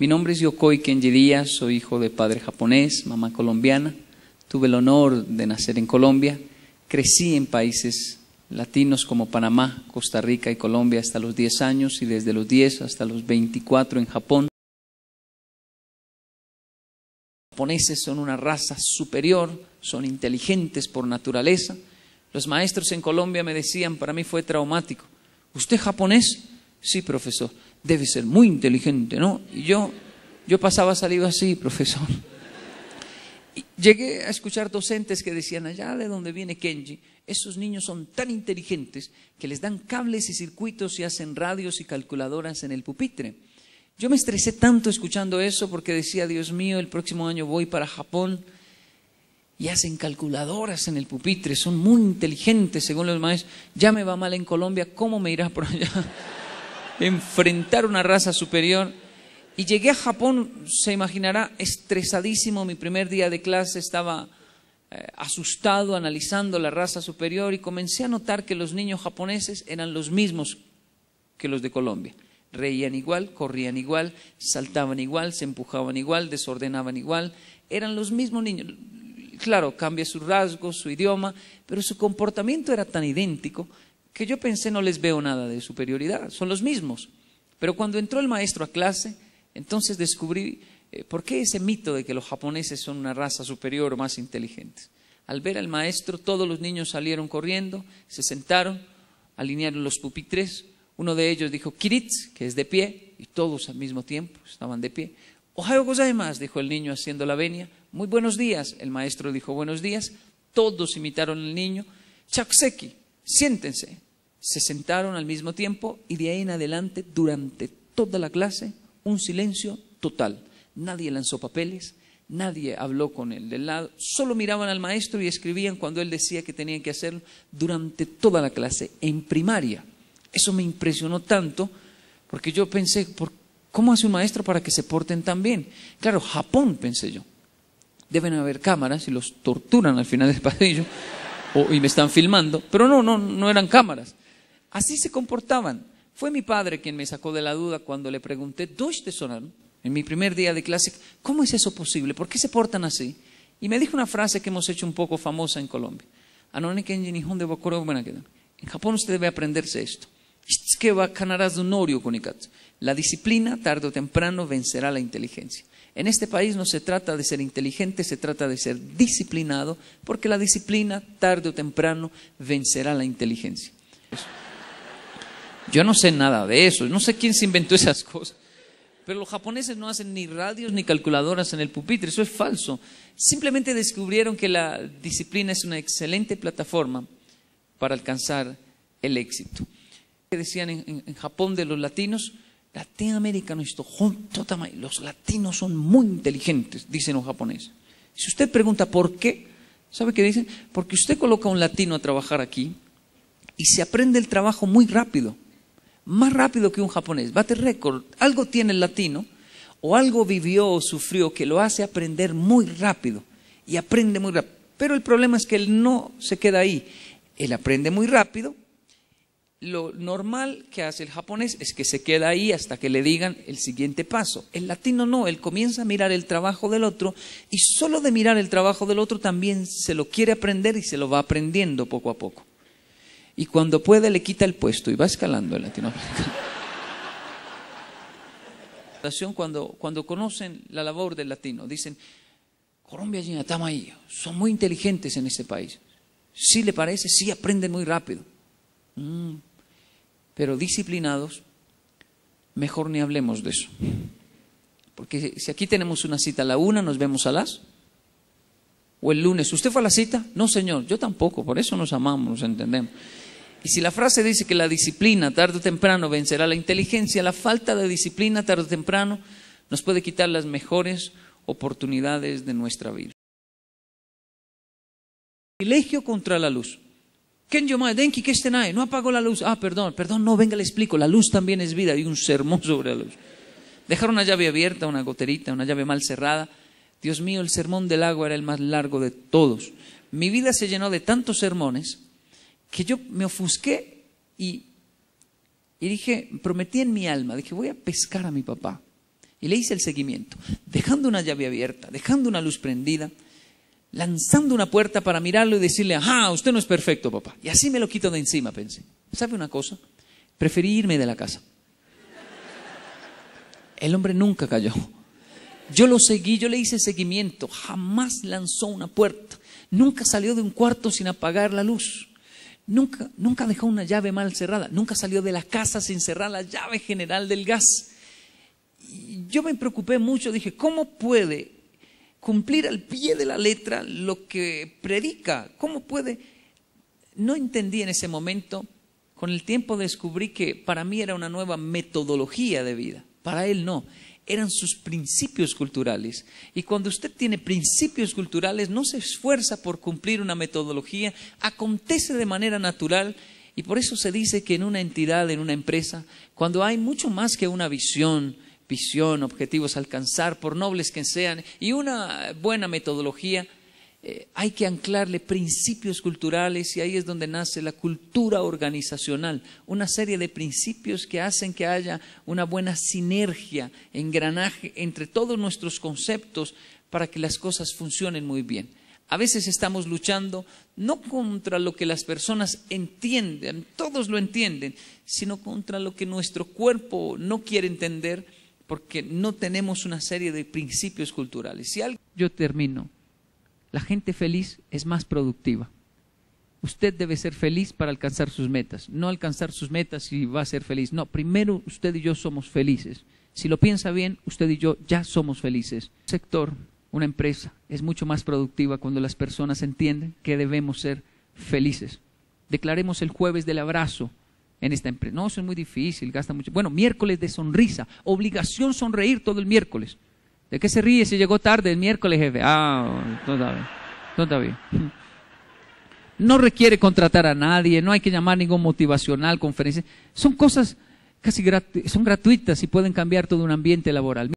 Mi nombre es Yokoi Kenji Díaz, soy hijo de padre japonés, mamá colombiana. Tuve el honor de nacer en Colombia. Crecí en países latinos como Panamá, Costa Rica y Colombia hasta los 10 años y desde los 10 hasta los 24 en Japón. Los japoneses son una raza superior, son inteligentes por naturaleza. Los maestros en Colombia me decían, para mí fue traumático, ¿usted japonés? Sí, profesor debe ser muy inteligente, ¿no? Y yo, yo pasaba salido así, profesor. llegué a escuchar docentes que decían, allá de donde viene Kenji, esos niños son tan inteligentes que les dan cables y circuitos y hacen radios y calculadoras en el pupitre. Yo me estresé tanto escuchando eso porque decía, Dios mío, el próximo año voy para Japón y hacen calculadoras en el pupitre, son muy inteligentes según los maestros. Ya me va mal en Colombia, ¿cómo me irá por allá? enfrentar una raza superior. Y llegué a Japón, se imaginará, estresadísimo. Mi primer día de clase estaba eh, asustado analizando la raza superior y comencé a notar que los niños japoneses eran los mismos que los de Colombia. Reían igual, corrían igual, saltaban igual, se empujaban igual, desordenaban igual. Eran los mismos niños. Claro, cambia su rasgo su idioma, pero su comportamiento era tan idéntico que yo pensé no les veo nada de superioridad, son los mismos. Pero cuando entró el maestro a clase, entonces descubrí eh, por qué ese mito de que los japoneses son una raza superior o más inteligente. Al ver al maestro, todos los niños salieron corriendo, se sentaron, alinearon los pupitres. Uno de ellos dijo Kirits, que es de pie, y todos al mismo tiempo estaban de pie. Ohayo gozaimasu, dijo el niño haciendo la venia. Muy buenos días. El maestro dijo buenos días. Todos imitaron al niño. Chakseki, siéntense. Se sentaron al mismo tiempo y de ahí en adelante, durante toda la clase, un silencio total. Nadie lanzó papeles, nadie habló con él del lado, solo miraban al maestro y escribían cuando él decía que tenían que hacerlo durante toda la clase, en primaria. Eso me impresionó tanto porque yo pensé, ¿cómo hace un maestro para que se porten tan bien? Claro, Japón, pensé yo. Deben haber cámaras y los torturan al final del pasillo y me están filmando, pero no, no, no eran cámaras. Así se comportaban. Fue mi padre quien me sacó de la duda cuando le pregunté, ¿dónde sonaron? En mi primer día de clase, ¿cómo es eso posible? ¿Por qué se portan así? Y me dijo una frase que hemos hecho un poco famosa en Colombia. En Japón usted debe aprenderse esto. La disciplina, tarde o temprano, vencerá la inteligencia. En este país no se trata de ser inteligente, se trata de ser disciplinado, porque la disciplina, tarde o temprano, vencerá la inteligencia. Yo no sé nada de eso, no sé quién se inventó esas cosas. Pero los japoneses no hacen ni radios ni calculadoras en el pupitre, eso es falso. Simplemente descubrieron que la disciplina es una excelente plataforma para alcanzar el éxito. ¿Qué decían en, en Japón de los latinos? Latinoamérica, los latinos son muy inteligentes, dicen los japoneses. Si usted pregunta por qué, ¿sabe qué dicen? Porque usted coloca a un latino a trabajar aquí y se aprende el trabajo muy rápido, más rápido que un japonés. Bate récord, algo tiene el latino o algo vivió o sufrió que lo hace aprender muy rápido y aprende muy rápido. Pero el problema es que él no se queda ahí. Él aprende muy rápido, lo normal que hace el japonés es que se queda ahí hasta que le digan el siguiente paso. El latino no, él comienza a mirar el trabajo del otro y solo de mirar el trabajo del otro también se lo quiere aprender y se lo va aprendiendo poco a poco. Y cuando puede le quita el puesto y va escalando el latinoamericano. cuando, cuando conocen la labor del latino, dicen, Colombia y ahí, son muy inteligentes en este país. ¿Sí le parece, sí aprende muy rápido. Mm pero disciplinados, mejor ni hablemos de eso. Porque si aquí tenemos una cita a la una, nos vemos a las. O el lunes, ¿usted fue a la cita? No, señor, yo tampoco, por eso nos amamos, nos entendemos. Y si la frase dice que la disciplina tarde o temprano vencerá la inteligencia, la falta de disciplina tarde o temprano nos puede quitar las mejores oportunidades de nuestra vida. Privilegio contra la luz. Denki, ¿qué estén ahí? No apagó la luz. Ah, perdón, perdón, no, venga, le explico. La luz también es vida. Y un sermón sobre la luz. Dejar una llave abierta, una goterita, una llave mal cerrada. Dios mío, el sermón del agua era el más largo de todos. Mi vida se llenó de tantos sermones que yo me ofusqué y, y dije, prometí en mi alma, dije, voy a pescar a mi papá. Y le hice el seguimiento, dejando una llave abierta, dejando una luz prendida, lanzando una puerta para mirarlo y decirle, ajá, usted no es perfecto, papá. Y así me lo quito de encima, pensé. ¿Sabe una cosa? Preferí irme de la casa. El hombre nunca cayó. Yo lo seguí, yo le hice seguimiento. Jamás lanzó una puerta. Nunca salió de un cuarto sin apagar la luz. Nunca, nunca dejó una llave mal cerrada. Nunca salió de la casa sin cerrar la llave general del gas. yo me preocupé mucho. Dije, ¿cómo puede cumplir al pie de la letra lo que predica. ¿Cómo puede? No entendí en ese momento. Con el tiempo descubrí que para mí era una nueva metodología de vida. Para él no. Eran sus principios culturales. Y cuando usted tiene principios culturales, no se esfuerza por cumplir una metodología, acontece de manera natural. Y por eso se dice que en una entidad, en una empresa, cuando hay mucho más que una visión, visión, objetivos a alcanzar, por nobles que sean, y una buena metodología, eh, hay que anclarle principios culturales y ahí es donde nace la cultura organizacional, una serie de principios que hacen que haya una buena sinergia, engranaje entre todos nuestros conceptos para que las cosas funcionen muy bien. A veces estamos luchando no contra lo que las personas entienden, todos lo entienden, sino contra lo que nuestro cuerpo no quiere entender porque no tenemos una serie de principios culturales. Si Yo termino. La gente feliz es más productiva. Usted debe ser feliz para alcanzar sus metas. No alcanzar sus metas y va a ser feliz. No, primero usted y yo somos felices. Si lo piensa bien, usted y yo ya somos felices. Un sector, una empresa, es mucho más productiva cuando las personas entienden que debemos ser felices. Declaremos el jueves del abrazo en esta empresa. No, eso es muy difícil, gasta mucho. Bueno, miércoles de sonrisa, obligación sonreír todo el miércoles. ¿De qué se ríe si llegó tarde el miércoles, jefe? Ah, todavía. Todavía. No requiere contratar a nadie, no hay que llamar ningún motivacional, conferencia. Son cosas casi son gratuitas y pueden cambiar todo un ambiente laboral.